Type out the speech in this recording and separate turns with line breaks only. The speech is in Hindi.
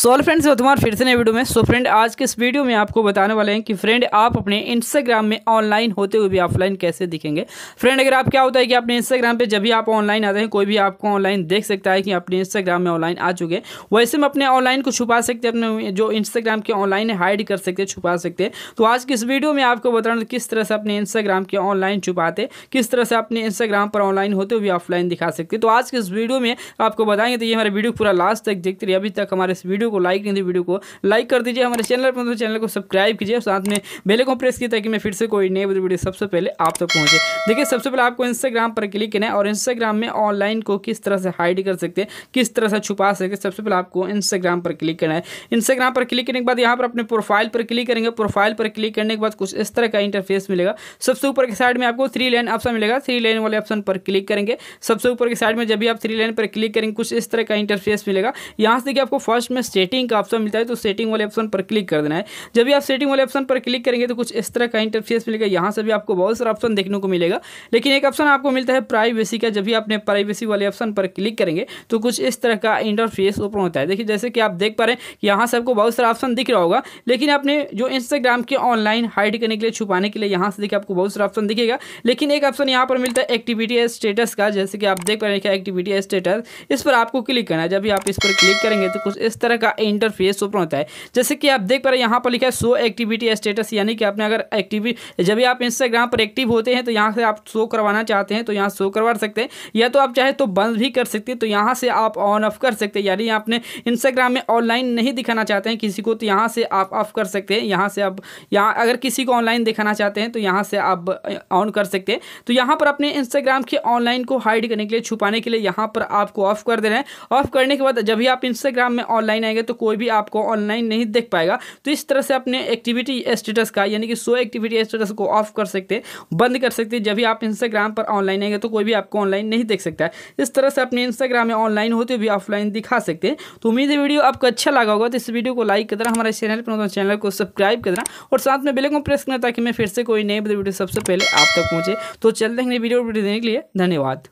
सो ऑल फ्रेंड्स तुम्हार फिर से नए वीडियो में सो so, फ्रेंड आज के इस वीडियो में आपको बताने वाले हैं कि फ्रेंड आप अपने इंस्टाग्राम में ऑनलाइन होते हुए भी ऑफलाइन कैसे दिखेंगे फ्रेंड अगर आप क्या होता है कि अपने इंस्टाग्राम पे जब भी आप ऑनलाइन आते हैं कोई भी आपको ऑनलाइन देख सकता है कि अपने इंस्टाग्राम में ऑनलाइन आ चुके वैसे हम अपने ऑनलाइन को छुपा सकते हैं अपने जो इंस्टाग्राम के ऑनलाइन है हाइड कर सकते हैं छुपा सकते हैं तो आज की इस वीडियो में आपको बताना किस तरह से अपने इंस्टाग्राम के ऑनलाइन छुपाते किस तरह से अपने इंस्टाग्राम पर ऑनलाइन होते हुए ऑफलाइन दिखा सकते तो आज के इस वीडियो में आपको बताएंगे तो ये हमारे वीडियो पूरा लास्ट तक देखते रहिए अभी तक हमारे इस वीडियो वीडियो को लाइक नहीं दी वीडियो को लाइक कर दीजिए हमारे चैनल पर तो चैनल को सब्सक्राइब कीजिए और साथ में बेले को प्रेस कीजिए ताकि मैं फिर से कोई नई वीडियो सबसे पहले आप तक पहुँचे देखिए सबसे पहले आपको इंस्टाग्राम पर क्लिक करना है और इंस्टाग्राम में ऑनलाइन को किस तरह से हाइड कर सकते हैं किस तरह से छुपा सकते सबसे पहले आपको इंस्टाग्राम पर क्लिक करना है इंस्टाग्राम पर क्लिक करने के बाद यहाँ पर अपने प्रोफाइल पर क्लिक करेंगे प्रोफाइल पर क्लिक करने के बाद कुछ इस तरह का इंटरफेस मिलेगा सबसे ऊपर के साइड में आपको थ्री लाइन ऑप्शन मिलेगा थ्री लाइन वाले ऑप्शन पर क्लिक करेंगे सबसे ऊपर के साइड में जब भी आप थ्री लाइन पर क्लिक करेंगे कुछ इस तरह का इंटरफेस मिलेगा यहाँ से देखिए आपको फर्स्ट में सेटिंग का ऑप्शन मिलता है तो सेटिंग वाले ऑप्शन पर क्लिक कर देना है जब भी आप सेटिंग वाले ऑप्शन पर क्लिक करेंगे तो कुछ इस तरह का इंटरफेस मिलेगा यहाँ से भी आपको बहुत सारा ऑप्शन देखने को मिलेगा लेकिन एक ऑप्शन आपको मिलता है प्राइवेसी का जब भी आपने प्राइवेसी वाले ऑप्शन पर क्लिक करेंगे तो कुछ इस तरह का इंटरफेस ओपन होता है देखिए जैसे कि आप देख पा रहे हैं यहाँ से आपको बहुत सारा ऑप्शन दिख रहा होगा लेकिन आपने जो इंस्टाग्राम के ऑनलाइन हाइड करने के लिए छुपाने के लिए यहाँ से देखिए आपको बहुत सारा ऑप्शन दिखेगा लेकिन एक ऑप्शन यहाँ पर मिलता है एक्टिविटी स्टेटस का जैसे कि आप देख पा रहे हैं एक्टिविटी स्टेटस इस पर आपको क्लिक करना है जब भी आप इस पर क्लिक करेंगे तो कुछ इस तरह का का इंटरफेस ओपन होता है जैसे कि आप देख पा रहे हैं यहाँ पर लिखा है शो एक्टिविटी स्टेटस यानी कि आपने अगर एक्टिविटी जब भी आप इंस्टाग्राम पर एक्टिव होते हैं तो यहाँ से आप शो करवाना चाहते हैं तो यहाँ शो करवा सकते हैं या तो आप चाहे तो बंद भी कर सकते हैं तो यहाँ से आप ऑन ऑफ कर सकते हैं यानी आपने इंस्टाग्राम में ऑनलाइन नहीं दिखाना चाहते हैं किसी को तो यहाँ से आप ऑफ कर सकते हैं यहाँ से आप यहाँ अगर किसी को ऑनलाइन दिखाना चाहते हैं तो यहाँ से आप ऑन कर सकते हैं तो यहाँ पर अपने इंस्टाग्राम के ऑनलाइन को हाइड करने के लिए छुपाने के लिए यहाँ पर आपको ऑफ कर देना है ऑफ करने के बाद जब भी आप इंस्टाग्राम में ऑनलाइन आएंगे करेंगे तो कोई भी आपको ऑनलाइन नहीं देख पाएगा तो इस तरह से अपने एक्टिविटी स्टेटस का यानी कि सो एक्टिविटी स्टेटस को ऑफ कर सकते बंद कर सकते जब भी आप इंस्टाग्राम पर ऑनलाइन आएंगे तो कोई भी आपको ऑनलाइन नहीं देख सकता है इस तरह से अपने इंस्टाग्राम में ऑनलाइन होते हुए ऑफलाइन दिखा सकते तो उम्मीद है वीडियो आपको अच्छा लगा होगा तो इस वीडियो को लाइक करना हमारे चैनल पर चैनल को सब्सक्राइब करना और साथ में बेल प्रेस करना ताकि मैं फिर से कोई नई वीडियो सबसे पहले आप तक पहुंचे तो चलते हैं वीडियो देने के लिए धन्यवाद